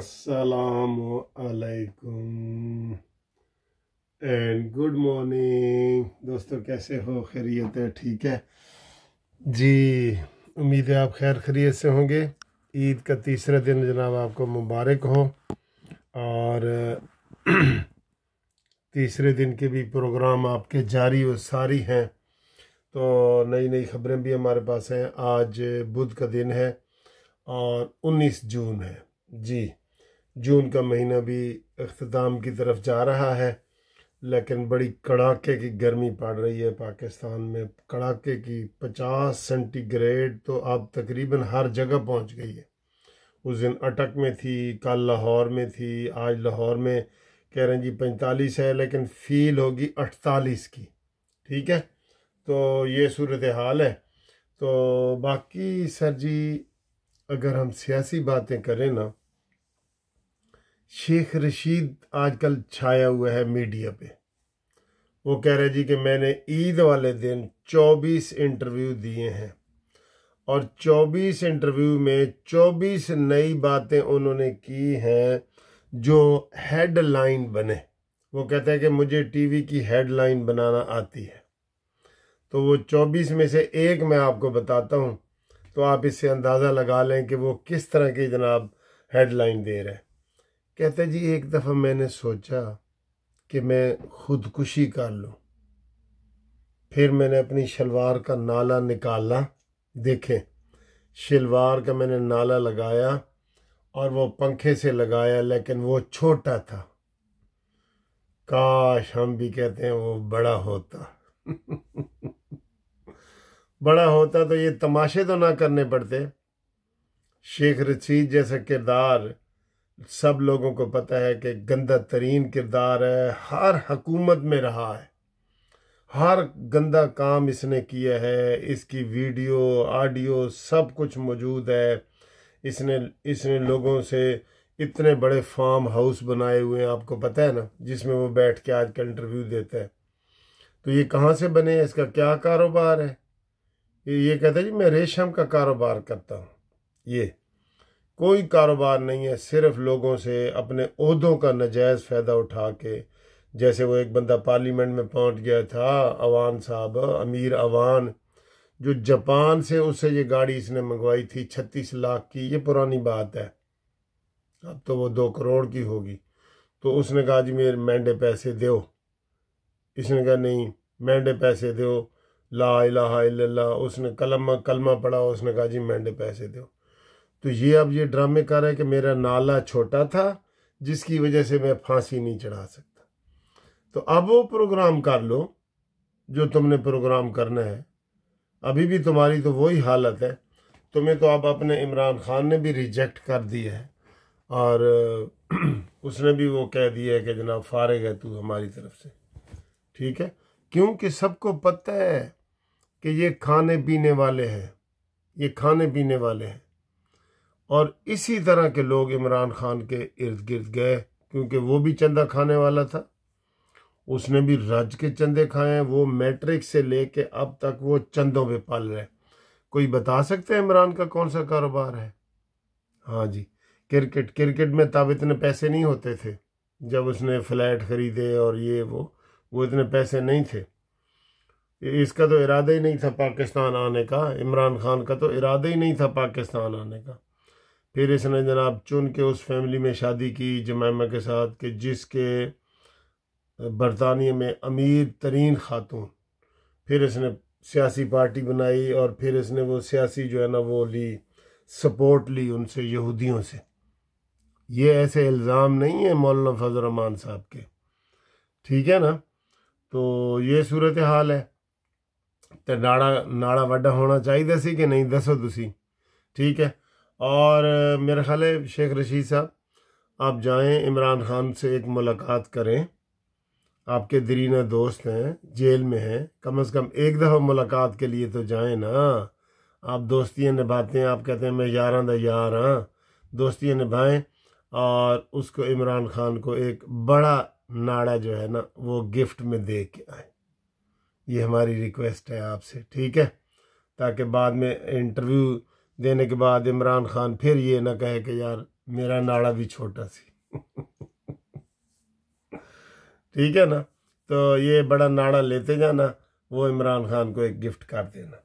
السلام علیکم and good morning دوستو کیسے ہو خیریت ہے ٹھیک ہے جی امید ہے آپ خیر خیریت سے ہوں گے عید کا تیسرا دن جناب آپ کو مبارک ہو اور تیسرے دن کے بھی پروگرام آپ کے جاری و ساری ہیں تو نئی نئی خبریں بھی ہمارے پاس ہیں آج بدھ کا دن ہے اور انیس جون ہے جی جون کا مہینہ بھی اختتام کی طرف جا رہا ہے لیکن بڑی کڑاکے کی گرمی پڑ رہی ہے پاکستان میں کڑاکے کی پچاس سینٹی گریڈ تو اب تقریباً ہر جگہ پہنچ گئی ہے اس دن اٹک میں تھی کل لاہور میں تھی آج لاہور میں کہہ رہے ہیں جی پینتالیس ہے لیکن فیل ہوگی اٹھتالیس کی ٹھیک ہے تو یہ صورت حال ہے تو باقی سر جی اگر ہم سیاسی باتیں کریں نا شیخ رشید آج کل چھایا ہوا ہے میڈیا پہ وہ کہہ رہے جی کہ میں نے عید والے دن چوبیس انٹرویو دیے ہیں اور چوبیس انٹرویو میں چوبیس نئی باتیں انہوں نے کی ہیں جو ہیڈ لائن بنے وہ کہتے ہیں کہ مجھے ٹی وی کی ہیڈ لائن بنانا آتی ہے تو وہ چوبیس میں سے ایک میں آپ کو بتاتا ہوں تو آپ اس سے اندازہ لگا لیں کہ وہ کس طرح کی جناب ہیڈ لائن دے رہے ہیں کہتے جی ایک دفعہ میں نے سوچا کہ میں خودکشی کر لوں پھر میں نے اپنی شلوار کا نالا نکالا دیکھیں شلوار کا میں نے نالا لگایا اور وہ پنکھے سے لگایا لیکن وہ چھوٹا تھا کاش ہم بھی کہتے ہیں وہ بڑا ہوتا بڑا ہوتا تو یہ تماشے تو نہ کرنے پڑتے شیخ رسید جیسا کردار سب لوگوں کو پتہ ہے کہ گندہ ترین کردار ہے ہر حکومت میں رہا ہے ہر گندہ کام اس نے کیا ہے اس کی ویڈیو آڈیو سب کچھ موجود ہے اس نے اس نے لوگوں سے اتنے بڑے فارم ہاؤس بنائے ہوئے ہیں آپ کو پتہ ہے نا جس میں وہ بیٹھ کے آج کل انٹرویو دیتا ہے تو یہ کہاں سے بنے اس کا کیا کاروبار ہے یہ کہتا ہے جی میں ریشم کا کاروبار کرتا ہوں یہ کوئی کاروبار نہیں ہے صرف لوگوں سے اپنے عہدوں کا نجائز فائدہ اٹھا کے جیسے وہ ایک بندہ پارلیمنٹ میں پہنچ گیا تھا اوان صاحب امیر اوان جو جاپان سے اسے یہ گاڑی اس نے منگوائی تھی چھتیس لاکھ کی یہ پرانی بات ہے اب تو وہ دو کروڑ کی ہوگی تو اس نے کہا جی میرے مینڈے پیسے دیو اس نے کہا نہیں مینڈے پیسے دیو لا الہ الا اللہ اس نے کلمہ کلمہ پڑھا اس نے کہا جی مینڈے پیسے دیو تو یہ اب یہ ڈرامے کر رہا ہے کہ میرا نالا چھوٹا تھا جس کی وجہ سے میں پھانسی نہیں چڑھا سکتا تو اب وہ پروگرام کر لو جو تم نے پروگرام کرنا ہے ابھی بھی تمہاری تو وہی حالت ہے تمہیں تو اب اپنے عمران خان نے بھی ریجیکٹ کر دیا ہے اور اس نے بھی وہ کہہ دیا ہے کہ جناب فارغ ہے تو ہماری طرف سے ٹھیک ہے کیونکہ سب کو پتہ ہے کہ یہ کھانے پینے والے ہیں یہ کھانے پینے والے ہیں اور اسی طرح کے لوگ عمران خان کے ارد گرد گئے کیونکہ وہ بھی چندہ کھانے والا تھا اس نے بھی رج کے چندے کھائے ہیں وہ میٹرک سے لے کے اب تک وہ چندوں پہ پال رہے کوئی بتا سکتا ہے عمران کا کون سا کاروبار ہے ہاں جی کرکٹ کرکٹ میں تب اتنے پیسے نہیں ہوتے تھے جب اس نے فلیٹ خریدے اور یہ وہ وہ اتنے پیسے نہیں تھے اس کا تو ارادہ ہی نہیں تھا پاکستان آنے کا عمران خان کا تو ارادہ ہی نہیں تھا پاکستان آنے کا پھر اس نے جناب چن کے اس فیملی میں شادی کی جمائمہ کے ساتھ کہ جس کے برطانیہ میں امیر ترین خاتون پھر اس نے سیاسی پارٹی بنائی اور پھر اس نے وہ سیاسی جو ہے نا وہ لی سپورٹ لی ان سے یہودیوں سے یہ ایسے الزام نہیں ہیں مولانا فضل الرحمان صاحب کے ٹھیک ہے نا تو یہ صورت حال ہے تو ناڑا ناڑا وڈا ہونا چاہیے سی کہ نہیں دسو تھی ٹھیک ہے اور میرا خیال ہے شیخ رشید صاحب آپ جائیں عمران خان سے ایک ملاقات کریں آپ کے درینہ دوست ہیں جیل میں ہیں کم از کم ایک دفعہ ملاقات کے لیے تو جائیں نا آپ دوستیاں نبھاتے ہیں آپ کہتے ہیں میں یاراں دا یار ہاں دوستیاں نبھائیں اور اس کو عمران خان کو ایک بڑا ناڑا جو ہے نا وہ گفٹ میں دے کے آئیں یہ ہماری ریکویسٹ ہے آپ سے ٹھیک ہے تاکہ بعد میں انٹرویو دینے کے بعد عمران خان پھر یہ نہ کہے کہ یار میرا ناڑا بھی چھوٹا سی ٹھیک ہے نا تو یہ بڑا ناڑا لیتے جانا وہ عمران خان کو ایک گفٹ کر دینا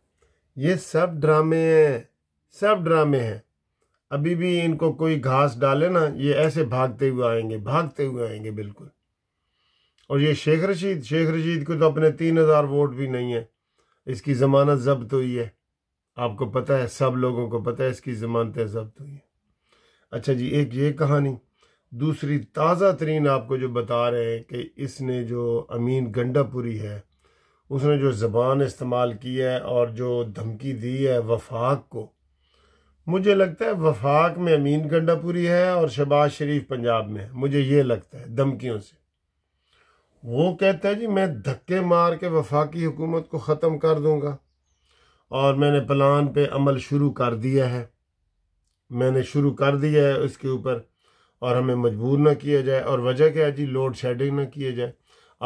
یہ سب ڈرامے ہیں سب ڈرامے ہیں ابھی بھی ان کو کوئی گھاس ڈالے نا یہ ایسے بھاگتے ہوئے آئیں گے بھاگتے ہوئے آئیں گے بالکل اور یہ شیخ رشید شیخ رشید کو تو اپنے تین ہزار ووٹ بھی نہیں ہے اس کی ضمانت ضبط ہوئی ہے آپ کو پتہ ہے سب لوگوں کو پتہ ہے اس کی ضمانتیں ضبط ہوئی اچھا جی ایک یہ کہانی دوسری تازہ ترین آپ کو جو بتا رہے ہیں کہ اس نے جو امین گنڈا پوری ہے اس نے جو زبان استعمال کی ہے اور جو دھمکی دی ہے وفاق کو مجھے لگتا ہے وفاق میں امین گنڈا پوری ہے اور شباز شریف پنجاب میں ہے مجھے یہ لگتا ہے دھمکیوں سے وہ کہتا ہے جی میں دھکے مار کے وفاقی حکومت کو ختم کر دوں گا اور میں نے پلان پہ عمل شروع کر دیا ہے میں نے شروع کر دیا ہے اس کے اوپر اور ہمیں مجبور نہ کیا جائے اور وجہ کیا جی لوڈ شیڈنگ نہ کیا جائے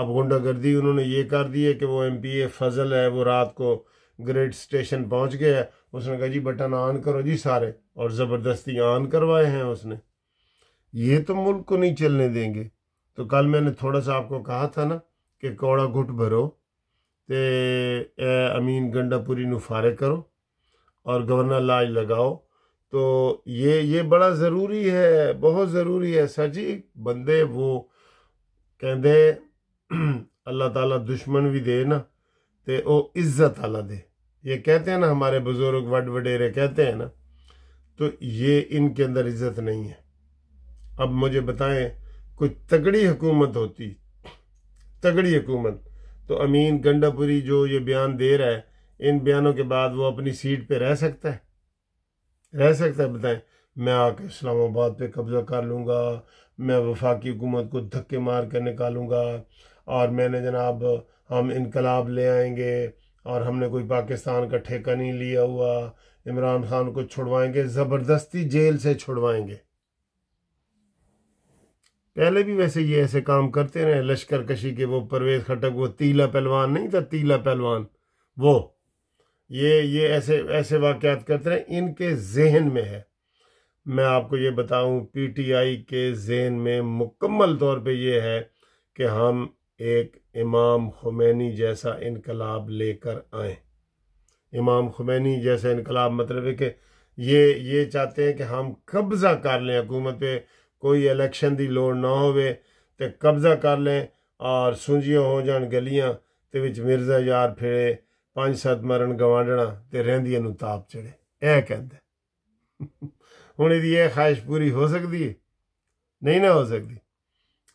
اب غنڈہ گردی انہوں نے یہ کر دی ہے کہ وہ ایم پی اے فضل ہے وہ رات کو گریڈ سٹیشن پہنچ گیا ہے اس نے کہا جی بٹن آن کرو جی سارے اور زبردستی آن کروائے ہیں اس نے یہ تو ملک کو نہیں چلنے دیں گے تو کل میں نے تھوڑا سا آپ کو کہا تھا نا کہ کوڑا گھٹ بھرو تے اے امین گنڈا پوری نو نفارغ کرو اور گورنر لاج لگاؤ تو یہ یہ بڑا ضروری ہے بہت ضروری ہے سر جی بندے وہ کہ دے اللہ تعالیٰ دشمن بھی دے نا تے او عزت اللہ دے یہ کہتے ہیں نا ہمارے بزرگ وڈ وڈیرے کہتے ہیں نا تو یہ ان کے اندر عزت نہیں ہے اب مجھے بتائیں کوئی تگڑی حکومت ہوتی تگڑی حکومت تو امین گنڈا پوری جو یہ بیان دے رہا ہے ان بیانوں کے بعد وہ اپنی سیٹ پہ رہ سکتا ہے رہ سکتا ہے بتائیں میں آ کے اسلام آباد پہ قبضہ کر لوں گا میں وفاقی حکومت کو دھکے مار کر نکالوں گا اور میں نے جناب ہم انقلاب لے آئیں گے اور ہم نے کوئی پاکستان کا ٹھیکہ نہیں لیا ہوا عمران خان کو چھڑوائیں گے زبردستی جیل سے چھڑوائیں گے پہلے بھی ویسے یہ ایسے کام کرتے ہیں لشکر کشی کے وہ پرویز کھٹک وہ تیلا پہلوان نہیں تھا تیلا پہلوان وہ یہ یہ ایسے ایسے واقعات کرتے رہے ان کے ذہن میں ہے میں آپ کو یہ بتاؤں پی ٹی آئی کے ذہن میں مکمل طور پہ یہ ہے کہ ہم ایک امام خمینی جیسا انقلاب لے کر آئیں امام خمینی جیسا انقلاب مطلب ہے کہ یہ یہ چاہتے ہیں کہ ہم قبضہ کر لیں حکومت پہ ਕੋਈ ਇਲੈਕਸ਼ਨ ਦੀ ਲੋੜ ਨਾ ਹੋਵੇ ਤੇ ਕਬਜ਼ਾ ਕਰ ਲੈ ਔਰ ਸੁੰਝੀਆਂ ਹੋ ਜਾਣ ਗਲੀਆਂ ਤੇ ਵਿੱਚ ਮਿਰਜ਼ਾ ਯਾਰ ਫੇਰੇ ਪੰਜ ਸੱਤ ਮਰਨ ਗਵਾਂਢਣਾ ਤੇ ਰਹਿੰਦੀਆਂ ਨੂੰ ਤਾਪ ਚੜੇ ਇਹ ਕਹਿੰਦੇ ਹੁਣ ਇਹਦੀ ਇਹ ਖਾਇਸ਼ ਪੂਰੀ ਹੋ ਸਕਦੀ ਹੈ ਨਾ ਹੋ ਸਕਦੀ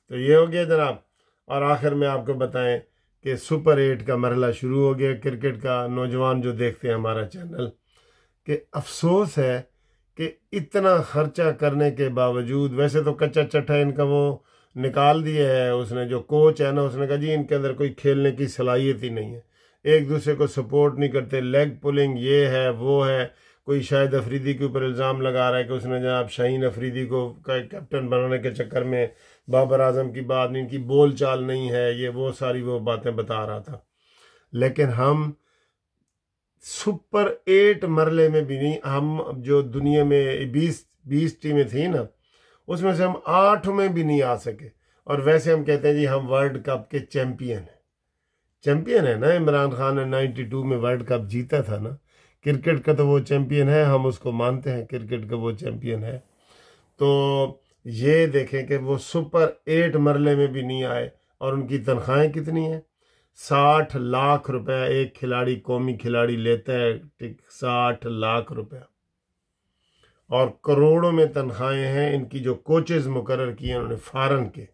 ਤੇ ਇਹ ਹੋ ਗਿਆ गया जनाब ਔਰ ਆਖਿਰ ਮੈਂ ਆਪਕੋ ਬਤਾਏ ਕਿ ਸੁਪਰ 8 ਦਾ मरला ਸ਼ੁਰੂ ਹੋ ਗਿਆ क्रिकेट ਦਾ ਨੌਜਵਾਨ ਜੋ देखते हैं हमारा चैनल कि अफसोस کہ اتنا خرچہ کرنے کے باوجود ویسے تو کچا چٹھا ان کا وہ نکال دیا ہے اس نے جو کوچ ہے نا اس نے کہا جی ان کے اندر کوئی کھیلنے کی صلاحیت ہی نہیں ہے ایک دوسرے کو سپورٹ نہیں کرتے لیگ پولنگ یہ ہے وہ ہے کوئی شاید افریدی کے اوپر الزام لگا رہا ہے کہ اس نے جناب شاہین افریدی کو کیپٹن بنانے کے چکر میں بابر اعظم کی بات نہیں ان کی بول چال نہیں ہے یہ وہ ساری وہ باتیں بتا رہا تھا لیکن ہم سپر ایٹ مرلے میں بھی نہیں ہم جو دنیا میں بیس بیس ٹیمیں تھیں نا اس میں سے ہم آٹھ میں بھی نہیں آ سکے اور ویسے ہم کہتے ہیں جی ہم ورلڈ کپ کے چیمپئن ہیں چیمپئن ہے نا عمران خان نے نائنٹی ٹو میں ورلڈ کپ جیتا تھا نا کرکٹ کا تو وہ چیمپئن ہے ہم اس کو مانتے ہیں کرکٹ کا وہ چیمپئن ہے تو یہ دیکھیں کہ وہ سپر ایٹ مرلے میں بھی نہیں آئے اور ان کی تنخواہیں کتنی ہیں ساٹھ لاکھ روپے ایک کھلاڑی قومی کھلاڑی لیتا ہے ٹھیک ساٹھ لاکھ روپے اور کروڑوں میں تنخواہیں ہیں ان کی جو کوچز مقرر کی ہیں انہوں نے فارن کے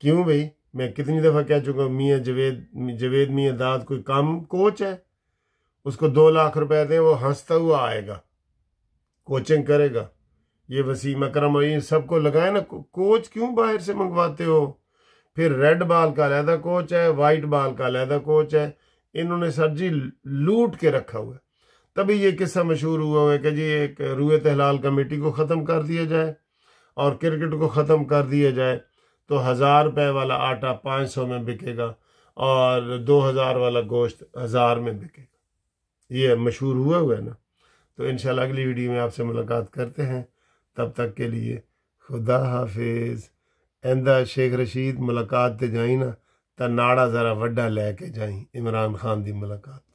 کیوں بھائی میں کتنی دفعہ کہہ چکا ہوں میاں جوید جوید میاں داد کوئی کام کوچ ہے اس کو دو لاکھ روپے دیں وہ ہنستا ہوا آئے گا کوچنگ کرے گا یہ وسیم اکرم اور یہ سب کو لگائے نا کوچ کیوں باہر سے منگواتے ہو پھر ریڈ بال کا علیحدہ کوچ ہے وائٹ بال کا علیحدہ کوچ ہے انہوں نے سر جی لوٹ کے رکھا ہوا ہے تبھی یہ قصہ مشہور ہوا ہوا ہے کہ جی ایک روئے تحلال کمیٹی کو ختم کر دیا جائے اور کرکٹ کو ختم کر دیا جائے تو ہزار روپے والا آٹا پانچ سو میں بکے گا اور دو ہزار والا گوشت ہزار میں بکے گا یہ مشہور ہوا ہوا ہے نا تو انشاءاللہ اگلی ویڈیو میں آپ سے ملاقات کرتے ہیں تب تک کے لیے خدا حافظ ਇਹਦਾ ਸ਼ੇਖ ਰਸ਼ੀਦ ਮੁਲਾਕਾਤ ਤੇ ਜਾਈ ਨਾ ਤਾਂ ਨਾੜਾ ਜ਼ਰਾ ਵੱਡਾ ਲੈ ਕੇ ਜਾਈ ਇਮਰਾਨ ਖਾਨ ਦੀ ਮੁਲਾਕਾਤ